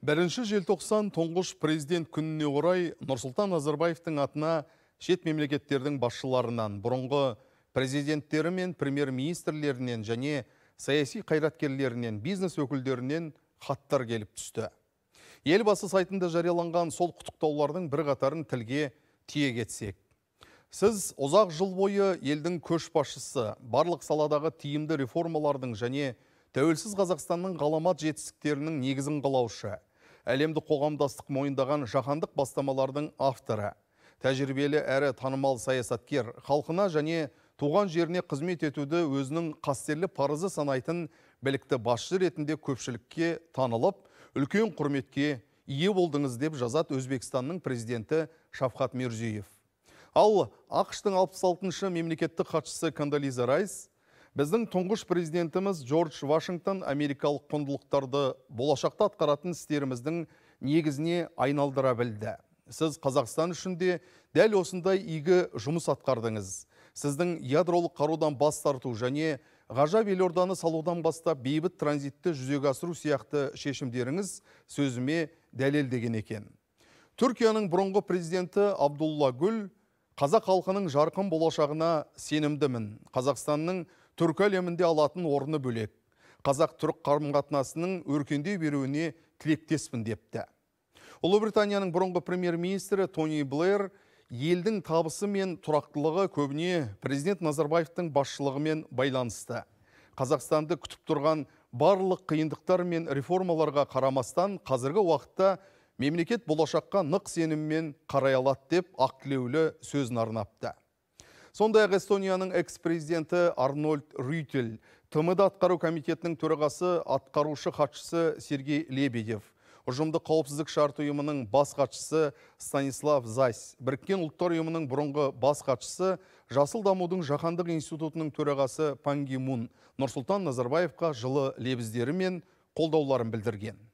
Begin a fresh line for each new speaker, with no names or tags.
бірінші желтоқсан тұңғыш президент күніне орай нұрсұлтан назарбаевтың атына шет мемлекеттердің басшыларынан бұрынғы президенттері мен премьер министрлерінен және саяси қайраткерлерінен бизнес өкілдерінен хаттар келіп түсті елбасы сайтында жарияланған сол құттықтаулардың қатарын тілге тие кетсек. сіз ұзақ жыл бойы елдің көшбасшысы барлық саладағы тиімді реформалардың және тәуелсіз қазақстанның ғаламат жетістіктерінің негізін қалаушы әлемдік қоғамдастық мойындаған жаһандық бастамалардың авторы тәжірибелі әрі танымал саясаткер халқына және туған жеріне қызмет етуді өзінің қастерлі парызы санайтын білікті басшы ретінде көпшілікке танылып үлкен құрметке ие болдыңыз деп жазат өзбекстанның президенті шавхат мирзиев ал ақштың 66 мемлекеттік хатшысы кандализа райс біздің тұңғыш президентіміз джордж вашингтон америкалық құндылықтарды болашақта атқаратын істеріміздің негізіне айналдыра білді сіз қазақстан үшін де дәл осындай игі жұмыс атқардыңыз сіздің ядролық қарудан бас тарту және ғажап елорданы салудан бастап бейбіт транзитті жүзеге асыру сияқты шешімдеріңіз сөзіме дәлел деген екен түркияның бұрынғы президенті абдулла гүл қазақ халқының жарқын болашағына сенімдімін қазақстанның түркі әлемінде алатын орны бөлек қазақ түрік қарым қатынасының өркендей беруіне тілектеспін депті ұлыбританияның бұрынғы премьер министрі тони блэр елдің табысы мен тұрақтылығы көбіне президент назарбаевтың басшылығымен байланысты қазақстанды күтіп тұрған барлық қиындықтар мен реформаларға қарамастан қазіргі уақытта мемлекет болашаққа нық сеніммен қарай алады деп ақ тілеулі сөзін арнапты сондай ақ эстонияның экс президенті арнольд рютель тмд атқару комитетінің төрағасы атқарушы хатшысы сергей лебедев ұжымдық қауіпсіздік шарты ұйымының бас хатшысы станислав зайс біріккен ұлттар ұйымының бұрынғы бас хатшысы жасыл дамудың жаһандық институтының төрағасы панги мун нұрсұлтан назарбаевқа жылы лебіздері мен қолдауларын білдірген